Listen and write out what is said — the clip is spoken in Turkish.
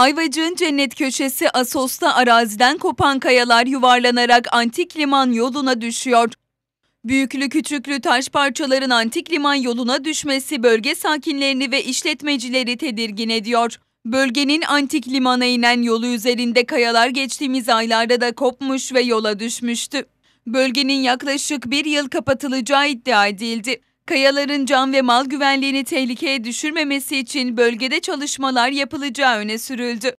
Ayvacık'ın cennet köşesi Asos'ta araziden kopan kayalar yuvarlanarak antik liman yoluna düşüyor. Büyüklü küçüklü taş parçaların antik liman yoluna düşmesi bölge sakinlerini ve işletmecileri tedirgin ediyor. Bölgenin antik limana inen yolu üzerinde kayalar geçtiğimiz aylarda da kopmuş ve yola düşmüştü. Bölgenin yaklaşık bir yıl kapatılacağı iddia edildi. Kayaların can ve mal güvenliğini tehlikeye düşürmemesi için bölgede çalışmalar yapılacağı öne sürüldü.